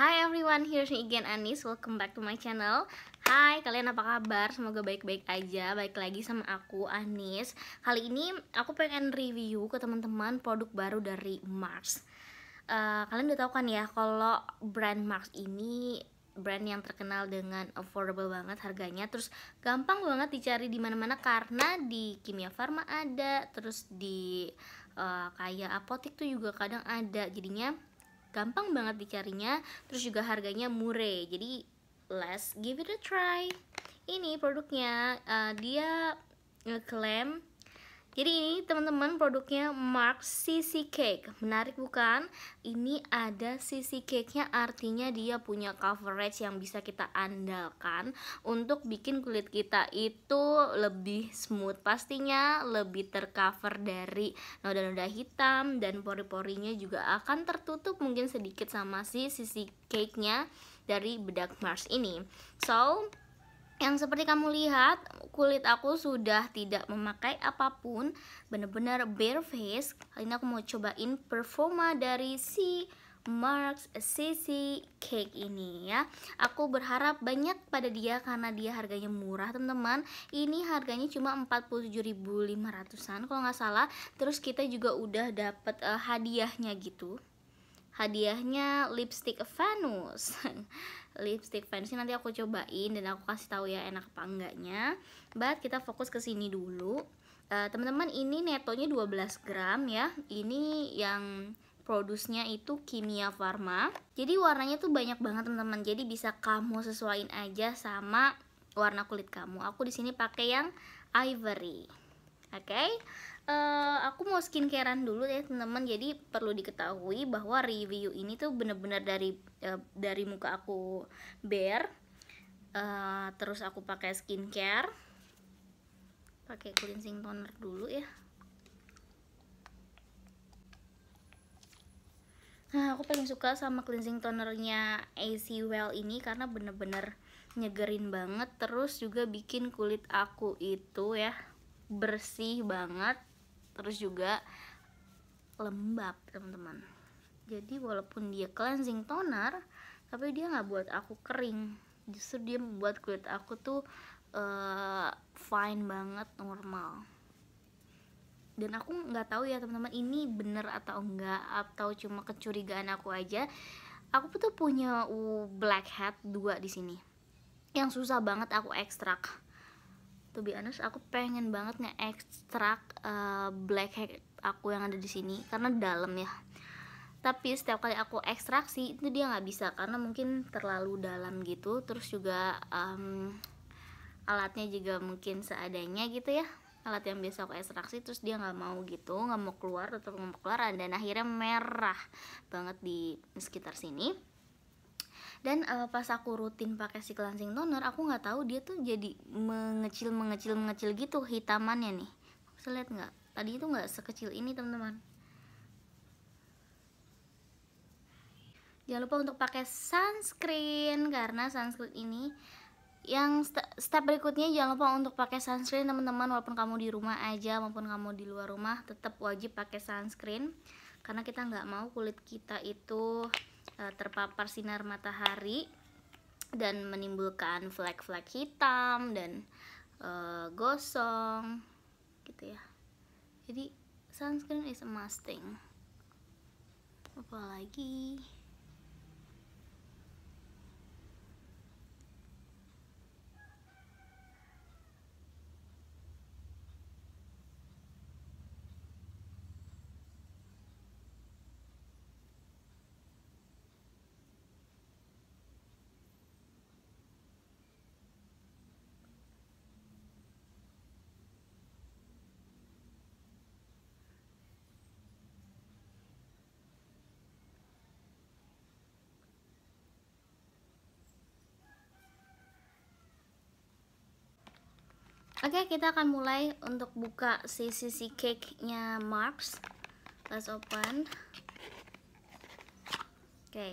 Hi everyone, here's me again Anis, welcome back to my channel Hai, kalian apa kabar? Semoga baik-baik aja, baik lagi sama aku Anis Kali ini aku pengen review ke teman-teman produk baru dari Mars uh, Kalian udah tau kan ya, kalau brand Mars ini brand yang terkenal dengan affordable banget harganya terus gampang banget dicari di mana-mana karena di kimia farma ada terus di uh, kayak apotek tuh juga kadang ada jadinya gampang banget dicarinya terus juga harganya murah jadi let's give it a try ini produknya uh, dia ngeklaim jadi ini teman-teman produknya Mark CC Cake Menarik bukan? Ini ada CC Cake-nya artinya dia punya coverage yang bisa kita andalkan Untuk bikin kulit kita itu lebih smooth Pastinya lebih tercover dari noda-noda hitam Dan pori-porinya juga akan tertutup mungkin sedikit sama si CC Cake-nya dari bedak Mars ini So, yang seperti kamu lihat, kulit aku sudah tidak memakai apapun, benar-benar bare face. Kali ini aku mau cobain performa dari si Marks CC Cake ini ya. Aku berharap banyak pada dia karena dia harganya murah, teman-teman. Ini harganya cuma 47.500-an kalau nggak salah. Terus kita juga udah dapat uh, eh, hadiahnya gitu hadiahnya lipstick Venus lipstick Venus nanti aku cobain dan aku kasih tahu ya enak apa enggaknya but kita fokus ke sini dulu uh, teman-teman ini netonya 12 gram ya ini yang produsnya itu Kimia Farma jadi warnanya tuh banyak banget teman-teman jadi bisa kamu sesuaiin aja sama warna kulit kamu aku di sini pakai yang ivory Oke, okay? uh, eh, aku mau skincarean dulu ya teman-teman. Jadi perlu diketahui bahwa review ini tuh benar-benar dari uh, dari muka aku bare, uh, terus aku pakai skincare, pakai cleansing toner dulu ya. Nah, aku paling suka sama cleansing tonernya AC Well ini karena bener-bener nyegerin banget, terus juga bikin kulit aku itu ya bersih banget terus juga lembab teman-teman jadi walaupun dia cleansing toner tapi dia nggak buat aku kering justru dia membuat kulit aku tuh uh, fine banget normal dan aku nggak tahu ya teman-teman ini bener atau enggak atau cuma kecurigaan aku aja aku tuh punya uh, black hat dua di sini yang susah banget aku ekstrak to be honest aku pengen banget nge-ekstrak uh, eh, black aku yang ada di sini karena dalam ya tapi setiap kali aku ekstraksi itu dia nggak bisa karena mungkin terlalu dalam gitu terus juga um, alatnya juga mungkin seadanya gitu ya alat yang biasa aku ekstraksi terus dia nggak mau gitu nggak mau keluar atau nggak mau keluar dan akhirnya merah banget di sekitar sini dan uh, pas aku rutin pakai si cleansing toner aku nggak tahu dia tuh jadi mengecil mengecil mengecil gitu hitamannya nih bisa lihat nggak tadi itu nggak sekecil ini teman-teman jangan lupa untuk pakai sunscreen karena sunscreen ini yang st step berikutnya jangan lupa untuk pakai sunscreen teman-teman walaupun kamu di rumah aja maupun kamu di luar rumah tetap wajib pakai sunscreen karena kita nggak mau kulit kita itu Eh, terpapar sinar matahari dan menimbulkan flek-flek hitam dan uh, gosong gitu ya jadi sunscreen is a must thing apalagi Oke, okay, kita akan mulai untuk buka si sisi cake-nya Marks. Let's open. Oke. Okay.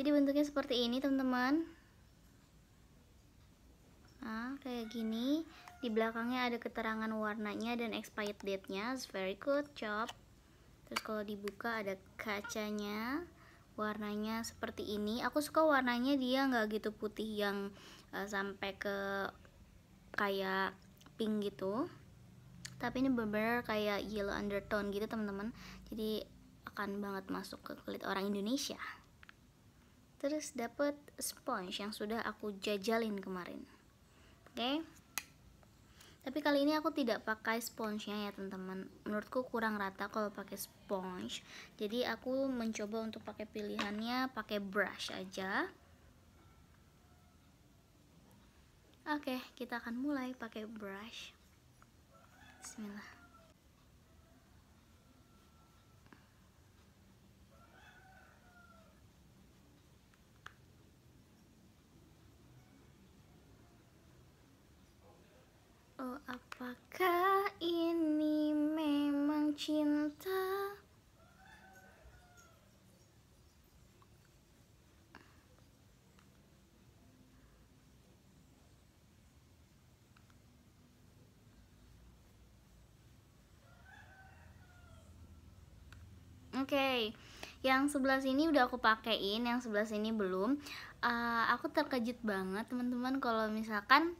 Jadi bentuknya seperti ini, teman-teman. Nah, kayak gini. Di belakangnya ada keterangan warnanya dan expired date-nya. very good job. Terus kalau dibuka ada kacanya. Warnanya seperti ini. Aku suka warnanya dia nggak gitu putih yang uh, sampai ke kayak pink gitu tapi ini bener-bener kayak yellow undertone gitu teman-teman jadi akan banget masuk ke kulit orang Indonesia terus dapat sponge yang sudah aku jajalin kemarin oke okay? tapi kali ini aku tidak pakai sponge-nya ya teman-teman menurutku kurang rata kalau pakai sponge jadi aku mencoba untuk pakai pilihannya pakai brush aja Oke, kita akan mulai pakai brush. Bismillah. Oh, apakah ini memang cinta? Oke. Okay. Yang sebelah sini udah aku pakein, yang sebelah sini belum. Uh, aku terkejut banget teman-teman kalau misalkan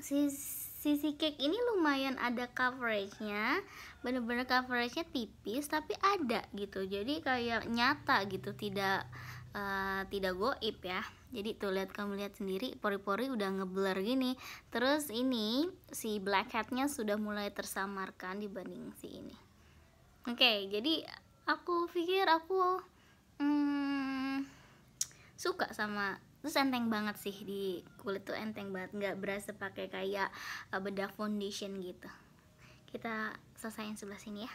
si sisi cake ini lumayan ada coveragenya bener-bener coveragenya tipis tapi ada gitu jadi kayak nyata gitu tidak uh, tidak goip ya jadi tuh lihat kamu lihat sendiri pori-pori udah ngeblur gini terus ini si black blackheadnya sudah mulai tersamarkan dibanding si ini oke okay, jadi aku pikir aku hmm, suka sama terus enteng banget sih di kulit tuh enteng banget nggak berasa pakai kayak uh, bedak foundation gitu kita selesaiin sebelah sini ya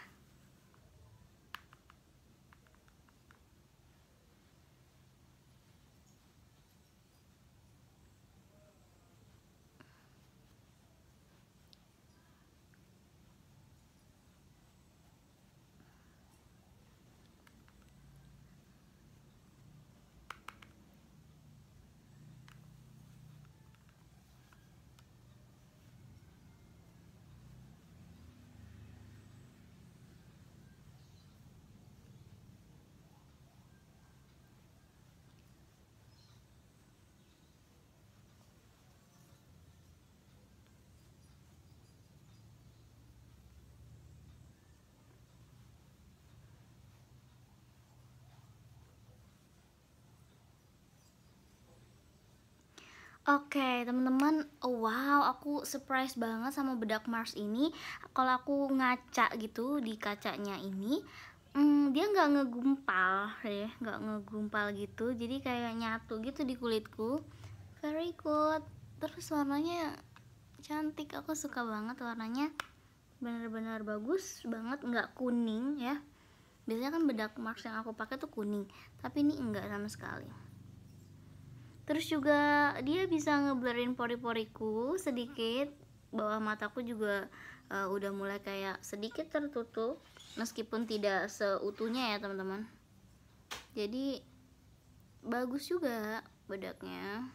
Oke, okay, teman-teman, wow, aku surprise banget sama bedak Mars ini. Kalau aku ngaca gitu di kacanya ini, hmm, dia nggak ngegumpal, ya, nggak ngegumpal gitu. Jadi kayak nyatu gitu di kulitku. Very good. Terus warnanya cantik, aku suka banget warnanya. Bener-bener bagus banget, nggak kuning ya. Biasanya kan bedak Mars yang aku pakai tuh kuning, tapi ini enggak sama sekali terus juga dia bisa ngeblurin pori-poriku sedikit bawah mataku juga uh, udah mulai kayak sedikit tertutup meskipun tidak seutuhnya ya teman-teman jadi bagus juga bedaknya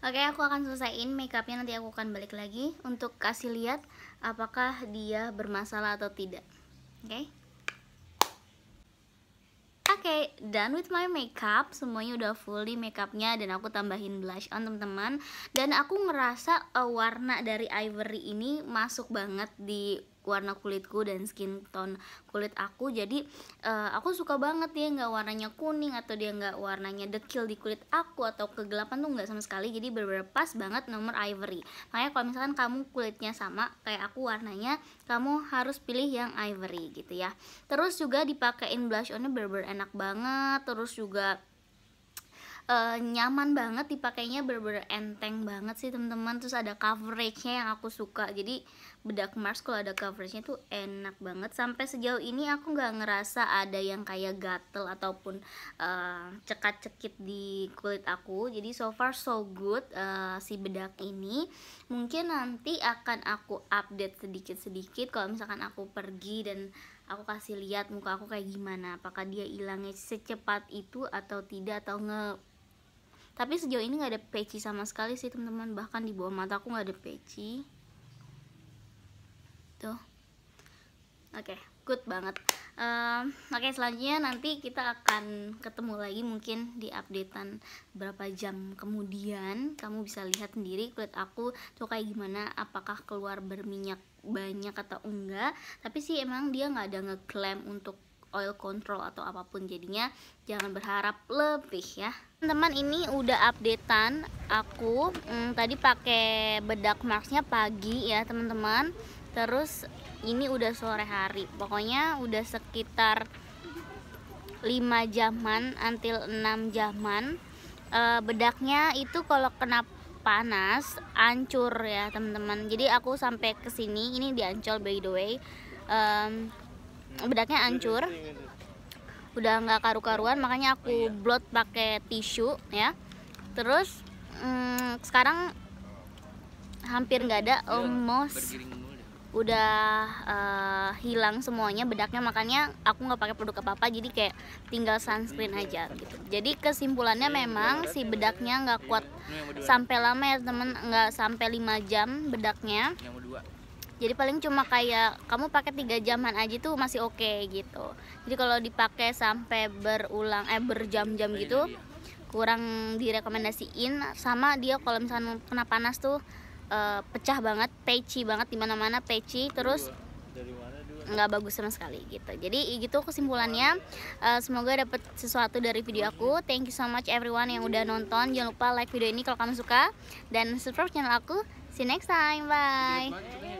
Oke, aku akan selesaiin makeupnya nanti aku akan balik lagi untuk kasih lihat apakah dia bermasalah atau tidak. Oke? Okay? Oke, okay, done with my makeup. Semuanya udah fully di makeupnya dan aku tambahin blush on teman-teman. Dan aku ngerasa uh, warna dari ivory ini masuk banget di warna kulitku dan skin tone kulit aku jadi uh, aku suka banget dia nggak warnanya kuning atau dia nggak warnanya dekil di kulit aku atau kegelapan tuh nggak sama sekali jadi bener, pas banget nomor ivory makanya kalau misalkan kamu kulitnya sama kayak aku warnanya kamu harus pilih yang ivory gitu ya terus juga dipakein blush onnya bener, enak banget terus juga uh, nyaman banget dipakainya berber enteng banget sih teman-teman terus ada coveragenya yang aku suka jadi bedak Mars kalau ada coveragenya tuh enak banget sampai sejauh ini aku nggak ngerasa ada yang kayak gatel ataupun uh, eh, cekat-cekit di kulit aku jadi so far so good uh, si bedak ini mungkin nanti akan aku update sedikit-sedikit kalau misalkan aku pergi dan aku kasih lihat muka aku kayak gimana apakah dia hilangnya secepat itu atau tidak atau nge tapi sejauh ini nggak ada peci sama sekali sih teman-teman bahkan di bawah mata aku nggak ada peci tuh gitu. oke okay, good banget um, oke okay, selanjutnya nanti kita akan ketemu lagi mungkin di updatean berapa jam kemudian kamu bisa lihat sendiri kulit aku tuh kayak gimana apakah keluar berminyak banyak atau enggak tapi sih emang dia nggak ada ngeklaim untuk oil control atau apapun jadinya jangan berharap lebih ya teman-teman ini udah updatean aku hmm, tadi pakai bedak marksnya pagi ya teman-teman terus ini udah sore hari pokoknya udah sekitar 5 jaman until 6 jaman e, bedaknya itu kalau kena panas ancur ya teman-teman jadi aku sampai ke sini ini di by the way um, bedaknya ancur udah nggak karu-karuan makanya aku blot pakai tisu ya terus mm, sekarang hampir nggak ada iya, almost udah uh, hilang semuanya bedaknya makanya aku nggak pakai produk apa apa jadi kayak tinggal sunscreen aja gitu jadi kesimpulannya memang si bedaknya nggak kuat sampai lama ya temen nggak sampai 5 jam bedaknya jadi paling cuma kayak kamu pakai tiga jaman aja tuh masih oke okay, gitu jadi kalau dipakai sampai berulang eh berjam-jam gitu kurang direkomendasiin sama dia kalau misalnya kena panas tuh uh, pecah banget peci banget di mana mana peci terus nggak bagus sama sekali gitu jadi gitu kesimpulannya uh, semoga dapat sesuatu dari video aku thank you so much everyone yang udah nonton jangan lupa like video ini kalau kamu suka dan subscribe channel aku see you next time bye iya,